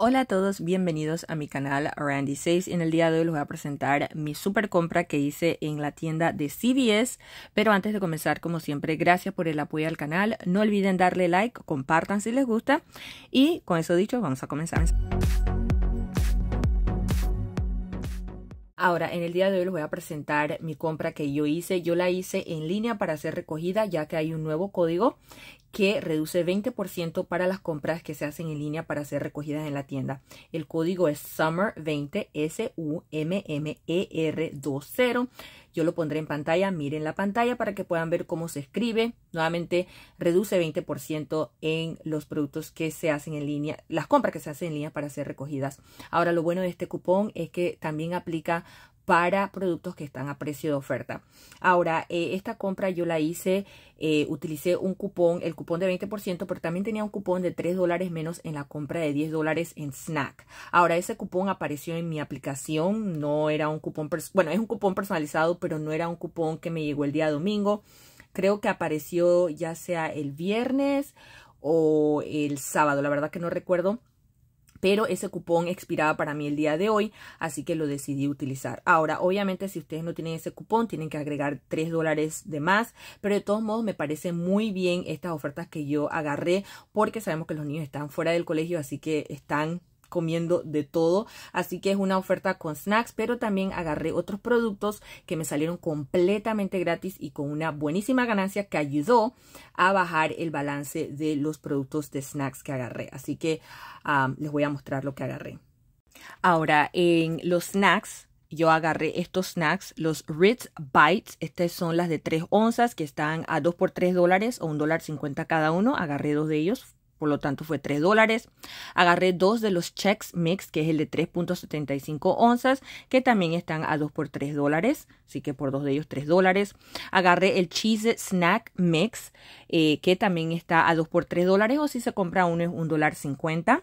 Hola a todos, bienvenidos a mi canal Randy 6 en el día de hoy les voy a presentar mi super compra que hice en la tienda de CBS. Pero antes de comenzar, como siempre, gracias por el apoyo al canal. No olviden darle like, compartan si les gusta. Y con eso dicho, vamos a comenzar. Ahora, en el día de hoy les voy a presentar mi compra que yo hice. Yo la hice en línea para ser recogida ya que hay un nuevo código que reduce 20% para las compras que se hacen en línea para ser recogidas en la tienda. El código es SUMMER20, S-U-M-M-E-R-20. E Yo lo pondré en pantalla, miren la pantalla para que puedan ver cómo se escribe. Nuevamente, reduce 20% en los productos que se hacen en línea, las compras que se hacen en línea para ser recogidas. Ahora, lo bueno de este cupón es que también aplica para productos que están a precio de oferta. Ahora, eh, esta compra yo la hice, eh, utilicé un cupón, el cupón de 20%, pero también tenía un cupón de 3 dólares menos en la compra de 10 dólares en Snack. Ahora, ese cupón apareció en mi aplicación, no era un cupón, bueno, es un cupón personalizado, pero no era un cupón que me llegó el día domingo. Creo que apareció ya sea el viernes o el sábado, la verdad que no recuerdo pero ese cupón expiraba para mí el día de hoy, así que lo decidí utilizar. Ahora, obviamente, si ustedes no tienen ese cupón, tienen que agregar 3 dólares de más. Pero de todos modos, me parece muy bien estas ofertas que yo agarré, porque sabemos que los niños están fuera del colegio, así que están comiendo de todo así que es una oferta con snacks pero también agarré otros productos que me salieron completamente gratis y con una buenísima ganancia que ayudó a bajar el balance de los productos de snacks que agarré así que les voy a mostrar lo que agarré ahora en los snacks yo agarré estos snacks, los Ritz Bites. Estas son las de 3 onzas que están a 2 por 3 dólares o un dólar 50 cada uno. Agarré dos de ellos por lo tanto fue 3 dólares. Agarré dos de los Chex mix, que es el de 3.75 onzas, que también están a 2 por 3 dólares, así que por dos de ellos 3 dólares. Agarré el cheese snack mix, eh, que también está a 2 por 3 dólares, o si se compra uno es $1.50.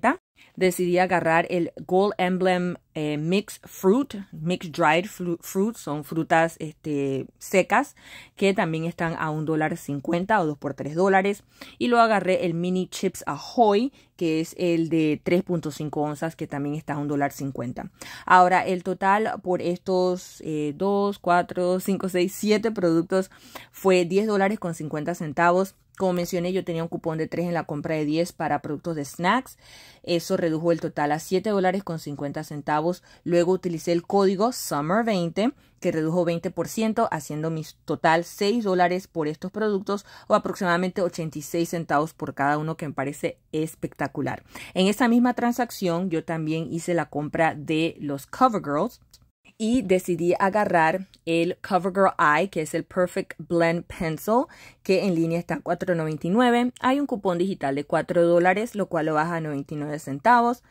dólar decidí agarrar el Gold Emblem Mix eh, Mixed Fruit, Mixed Dried Fruit, son frutas este, secas que también están a un dólar cincuenta o dos por tres dólares. Y luego agarré el Mini Chips Ahoy, que es el de 3.5 onzas, que también está a un dólar cincuenta. Ahora, el total por estos eh, dos, cuatro, cinco, seis, siete productos fue diez dólares con cincuenta centavos. Como mencioné, yo tenía un cupón de 3 en la compra de 10 para productos de snacks. Eso redujo el total a 7 dólares con 50 centavos. Luego utilicé el código SUMMER20 que redujo 20%, haciendo mi total 6 dólares por estos productos o aproximadamente 86 centavos por cada uno que me parece espectacular. En esa misma transacción yo también hice la compra de los CoverGirls y decidí agarrar el CoverGirl Eye, que es el Perfect Blend Pencil, que en línea está $4.99. Hay un cupón digital de $4 dólares, lo cual lo baja a 99 centavos.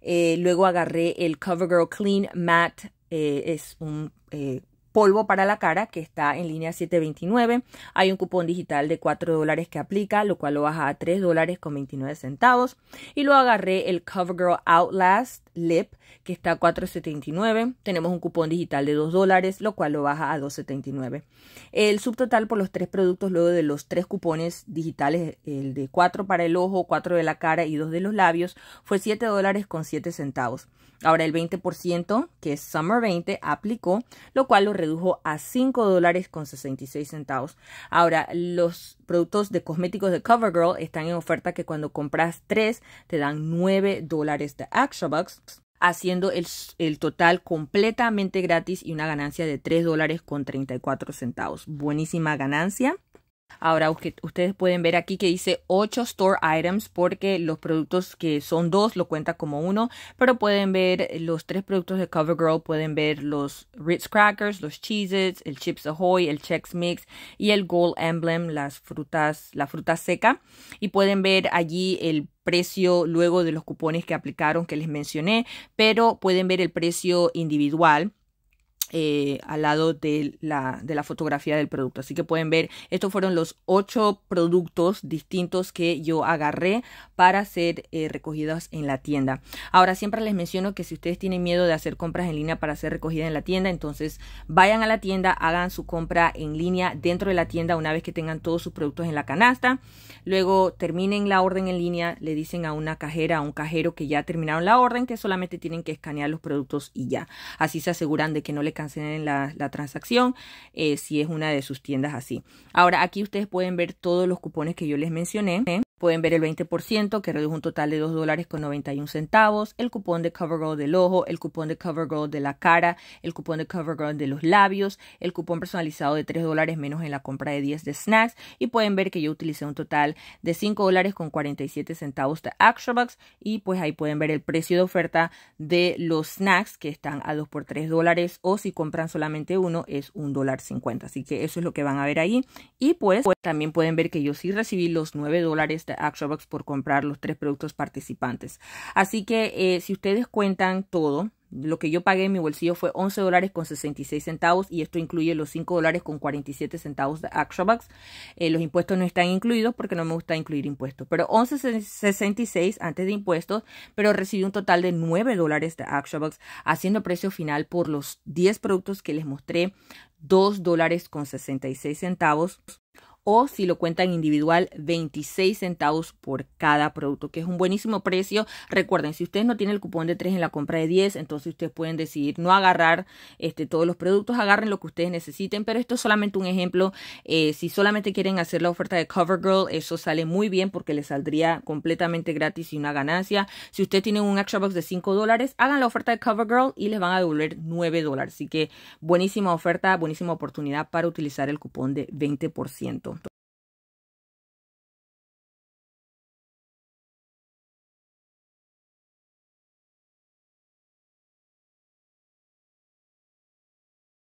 Eh, luego agarré el CoverGirl Clean Matte, eh, es un eh, polvo para la cara que está en línea 729. Hay un cupón digital de 4 dólares que aplica, lo cual lo baja a 3 dólares con 29 centavos. Y luego agarré el CoverGirl Outlast Lip que está a 4.79. Tenemos un cupón digital de 2 dólares, lo cual lo baja a 2.79. El subtotal por los tres productos luego de los tres cupones digitales, el de 4 para el ojo, 4 de la cara y 2 de los labios, fue 7 dólares con 7 centavos. Ahora el 20%, que es Summer 20, aplicó, lo cual lo redujo a 5 dólares con 66 centavos. Ahora, los productos de cosméticos de CoverGirl están en oferta que cuando compras tres te dan 9 dólares de extra bucks haciendo el, total completamente gratis y una ganancia de 3 dólares con 34 centavos. Buenísima ganancia. Ahora ustedes pueden ver aquí que dice 8 store items porque los productos que son dos lo cuenta como uno, pero pueden ver los tres productos de CoverGirl, pueden ver los Ritz Crackers, los Cheeses, el Chips Ahoy, el Chex Mix y el Gold Emblem, las frutas, la fruta seca. Y pueden ver allí el precio luego de los cupones que aplicaron que les mencioné, pero pueden ver el precio individual eh, al lado de la, de la, fotografía del producto. Así que pueden ver, estos fueron los ocho productos distintos que yo agarré para ser eh, recogidos en la tienda. Ahora, siempre les menciono que si ustedes tienen miedo de hacer compras en línea para ser recogida en la tienda, entonces vayan a la tienda, hagan su compra en línea dentro de la tienda una vez que tengan todos sus productos en la canasta. Luego terminen la orden en línea, le dicen a una cajera, a un cajero que ya terminaron la orden, que solamente tienen que escanear los productos y ya. Así se aseguran de que no le cancelen la, transacción eh, si es una de sus tiendas así. Ahora aquí ustedes pueden ver todos los cupones que yo les mencioné. Pueden ver el 20% que redujo un total de 2 dólares con 91 centavos, el cupón de CoverGirl del ojo, el cupón de CoverGirl de la cara, el cupón de CoverGirl de los labios, el cupón personalizado de 3 dólares menos en la compra de 10 de snacks y pueden ver que yo utilicé un total de 5 dólares con 47 centavos de ActionBox y pues ahí pueden ver el precio de oferta de los snacks que están a 2 por 3 dólares o si si compran solamente uno es un dólar cincuenta. Así que eso es lo que van a ver ahí. Y pues, pues también pueden ver que yo sí recibí los 9 dólares de ActionBox por comprar los tres productos participantes. Así que eh, si ustedes cuentan todo, lo que yo pagué en mi bolsillo fue 11 dólares con 66 centavos y esto incluye los 5 dólares con 47 centavos de ActionBox. Eh, los impuestos no están incluidos porque no me gusta incluir impuestos, pero 11.66 antes de impuestos, pero recibí un total de 9 dólares de ActionBox haciendo precio final por los 10 productos que les mostré, 2 dólares con 66 centavos o si lo cuentan individual 26 centavos por cada producto, que es un buenísimo precio. Recuerden, si ustedes no tienen el cupón de 3 en la compra de 10, entonces ustedes pueden decidir no agarrar este, todos los productos, agarren lo que ustedes necesiten, pero esto es solamente un ejemplo. Eh, si solamente quieren hacer la oferta de CoverGirl, eso sale muy bien porque les saldría completamente gratis y una ganancia. Si ustedes tienen un extra box de 5 dólares, hagan la oferta de CoverGirl y les van a devolver 9 dólares. Así que buenísima oferta, buenísima oportunidad para utilizar el cupón de 20%.